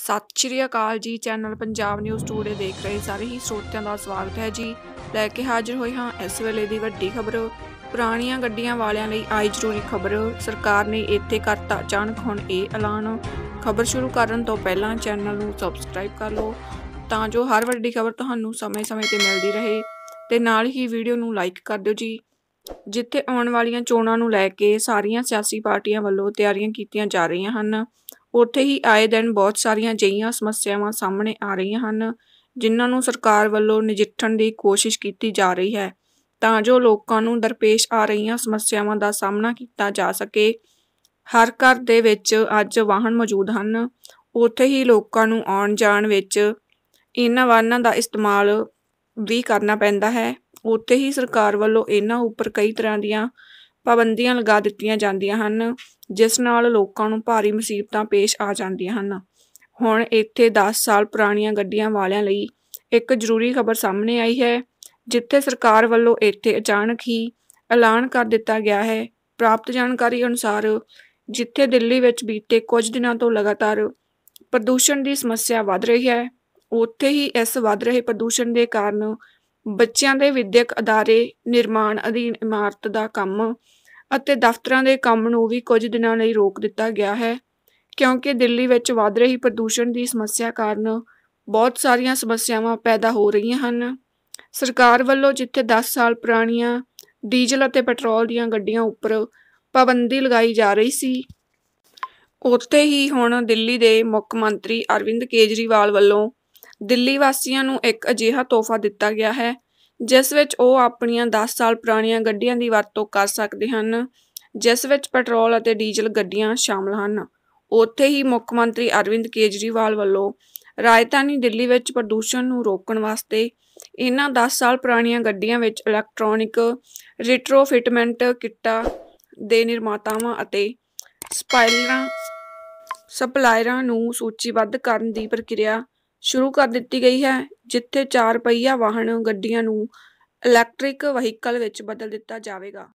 ਸਤਿ ਸ਼੍ਰੀ ਅਕਾਲ ਜੀ channel Punjab news today ਦੇਖ ਰਹੇ ਸਾਰੇ ਹੀ ਸਰੋਤਿਆਂ ਦਾ ਸਵਾਗਤ ਹੈ ਜੀ ਲੈ ਕੇ ਹਾਜ਼ਰ ਹੋਏ ਹਾਂ ਇਸ ਵੇਲੇ ਦੀ ਵੱਡੀ ਖਬਰ ਪੁਰਾਣੀਆਂ ਗੱਡੀਆਂ ਵਾਲਿਆਂ ਲਈ ਆਈ ਜ਼ਰੂਰੀ ਖਬਰ ਸਰਕਾਰ ਨੇ ਇੱਥੇ ਕਰਤਾ ਅਚਾਨਕ ਹੁਣ ਇਹ ਐਲਾਨ ਖਬਰ ਸ਼ੁਰੂ ਕਰਨ ਤੋਂ ਪਹਿਲਾਂ ਚੈਨਲ ਨੂੰ ਸਬਸਕ੍ਰਾਈਬ ਕਰ ਲਓ ਤਾਂ ਜੋ ਹਰ ਵੱਡੀ ਖਬਰ ਤੁਹਾਨੂੰ ਸਮੇਂ-ਸਮੇਂ ਤੇ ਮਿਲਦੀ ਰਹੇ ਤੇ ਨਾਲ ਹੀ ਵੀਡੀਓ ਨੂੰ ਲਾਈਕ ਕਰ ਦਿਓ ਜੀ ਜਿੱਥੇ ਆਉਣ ਵਾਲੀਆਂ ਚੋਣਾਂ ਨੂੰ ਲੈ ਕੇ ਸਾਰੀਆਂ ਸਿਆਸੀ ਪਾਰਟੀਆਂ ਵੱਲੋਂ ਤਿਆਰੀਆਂ ਕੀਤੀਆਂ ਜਾ ਰਹੀਆਂ ਹਨ ਉੱਥੇ ਹੀ ਆਏ ਦਿਨ ਬਹੁਤ ਸਾਰੀਆਂ ਜਈਆਂ ਸਮੱਸਿਆਵਾਂ ਸਾਹਮਣੇ ਆ ਰਹੀਆਂ ਹਨ ਜਿਨ੍ਹਾਂ ਨੂੰ ਸਰਕਾਰ ਵੱਲੋਂ ਨਜਿੱਠਣ ਦੀ ਕੋਸ਼ਿਸ਼ ਕੀਤੀ ਜਾ ਰਹੀ ਹੈ ਤਾਂ ਜੋ ਲੋਕਾਂ ਨੂੰ ਦਰਪੇਸ਼ ਆ ਰਹੀਆਂ ਸਮੱਸਿਆਵਾਂ ਦਾ ਸਾਹਮਣਾ ਕੀਤਾ ਜਾ ਸਕੇ ਹਰ ਘਰ ਦੇ ਵਿੱਚ ਅੱਜ ਵਾਹਨ ਮੌਜੂਦ ਹਨ ਉੱਥੇ ਹੀ ਲੋਕਾਂ ਨੂੰ ਆਉਣ ਜਾਣ ਵਿੱਚ ਇਹਨਾਂ ਵਾਹਨਾਂ ਦਾ ਇਸਤੇਮਾਲ ਵੀ ਕਰਨਾ ਪੈਂਦਾ ਹੈ ਉੱਥੇ ਹੀ ਸਰਕਾਰ ਵੱਲੋਂ ਇਹਨਾਂ ਉੱਪਰ ਕਈ ਤਰ੍ਹਾਂ ਦੀਆਂ ਪਾਬੰਦੀਆਂ ਲਗਾ ਦਿੱਤੀਆਂ ਜਾਂਦੀਆਂ ਹਨ ਜਿਸ ਨਾਲ ਲੋਕਾਂ ਨੂੰ ਭਾਰੀ ਮੁਸੀਬਤਾਂ ਪੇਸ਼ ਆ ਜਾਂਦੀਆਂ ਹਨ ਹੁਣ ਇੱਥੇ 10 ਸਾਲ ਪੁਰਾਣੀਆਂ ਗੱਡੀਆਂ ਵਾਲਿਆਂ ਲਈ ਇੱਕ ਜ਼ਰੂਰੀ ਖਬਰ ਸਾਹਮਣੇ ਆਈ ਹੈ ਜਿੱਥੇ ਸਰਕਾਰ ਵੱਲੋਂ ਇੱਥੇ ਅਚਾਨਕ ਹੀ ਐਲਾਨ ਕਰ ਦਿੱਤਾ ਗਿਆ ਹੈ ਪ੍ਰਾਪਤ ਜਾਣਕਾਰੀ ਅਨੁਸਾਰ ਜਿੱਥੇ ਦਿੱਲੀ ਵਿੱਚ ਬੀਤੇ ਕੁਝ ਦਿਨਾਂ ਤੋਂ ਲਗਾਤਾਰ ਪ੍ਰਦੂਸ਼ਣ ਦੀ ਸਮੱਸਿਆ ਵੱਧ ਰਹੀ ਹੈ ਉੱਥੇ ਹੀ ਇਸ ਵੱਧ ਰਹੇ ਪ੍ਰਦੂਸ਼ਣ ਦੇ ਕਾਰਨ ਬੱਚਿਆਂ ਦੇ ਵਿਦਿਅਕ ਅਦਾਰੇ ਨਿਰਮਾਣ ਅਧੀਨ ਇਮਾਰਤ ਦਾ ਕੰਮ ਅਤੇ ਦਫ਼ਤਰਾਂ ਦੇ ਕੰਮ ਨੂੰ ਵੀ ਕੁਝ ਦਿਨਾਂ ਲਈ ਰੋਕ ਦਿੱਤਾ ਗਿਆ ਹੈ ਕਿਉਂਕਿ ਦਿੱਲੀ ਵਿੱਚ ਵੱਧ ਰਹੀ ਪ੍ਰਦੂਸ਼ਣ ਦੀ ਸਮੱਸਿਆ ਕਾਰਨ ਬਹੁਤ ਸਾਰੀਆਂ ਸਮੱਸਿਆਵਾਂ ਪੈਦਾ ਹੋ ਰਹੀਆਂ ਹਨ ਸਰਕਾਰ ਵੱਲੋਂ ਜਿੱਥੇ 10 ਸਾਲ ਪੁਰਾਣੀਆਂ ਡੀਜ਼ਲ ਅਤੇ ਪੈਟਰੋਲ ਦੀਆਂ ਗੱਡੀਆਂ ਉੱਪਰ ਪਾਬੰਦੀ ਲਗਾਈ ਜਾ ਰਹੀ ਸੀ ਉੱਥੇ ਹੀ ਹੁਣ ਦਿੱਲੀ ਦੇ ਮੁੱਖ ਮੰਤਰੀ ਅਰਵਿੰਦ ਕੇਜਰੀਵਾਲ ਵੱਲੋਂ ਦਿੱਲੀ ਵਾਸੀਆਂ ਨੂੰ ਇੱਕ ਅਜੀਹਾ ਤੋਹਫਾ ਦਿੱਤਾ ਗਿਆ ਹੈ ਜਿਸ ਵਿੱਚ ਉਹ ਆਪਣੀਆਂ 10 ਸਾਲ ਪੁਰਾਣੀਆਂ ਗੱਡੀਆਂ ਦੀ ਵਰਤੋਂ ਕਰ ਸਕਦੇ ਹਨ ਜਿਸ ਵਿੱਚ ਪੈਟਰੋਲ ਅਤੇ ਡੀਜ਼ਲ ਗੱਡੀਆਂ ਸ਼ਾਮਲ ਹਨ ਉੱਥੇ ਹੀ ਮੁੱਖ ਮੰਤਰੀ ਅਰਵਿੰਦ ਕੇਜਰੀਵਾਲ ਵੱਲੋਂ ਰਾਜਧਾਨੀ ਦਿੱਲੀ ਵਿੱਚ ਪ੍ਰਦੂਸ਼ਣ ਨੂੰ ਰੋਕਣ ਵਾਸਤੇ ਇਹਨਾਂ 10 ਸਾਲ ਪੁਰਾਣੀਆਂ ਗੱਡੀਆਂ ਵਿੱਚ ਇਲੈਕਟ੍ਰੋਨਿਕ ਰਿਟਰੋਫਿਟਮੈਂਟ ਕਿੱਟਾਂ ਦੇ ਨਿਰਮਾਤਾਵਾਂ ਅਤੇ ਸਪਾਇਲਰਾਂ ਸਪਲਾਇਰਾਂ ਨੂੰ ਸੂਚੀਬੱਧ ਕਰਨ ਦੀ ਪ੍ਰਕਿਰਿਆ ਸ਼ੁਰੂ ਕਰ ਦਿੱਤੀ ਗਈ ਹੈ ਜਿੱਥੇ ਚਾਰ ਪਹੀਆ ਵਾਹਨ ਗੱਡੀਆਂ ਨੂੰ ਇਲੈਕਟ੍ਰਿਕ ਵਹੀਕਲ ਵਿੱਚ ਬਦਲ ਦਿੱਤਾ ਜਾਵੇਗਾ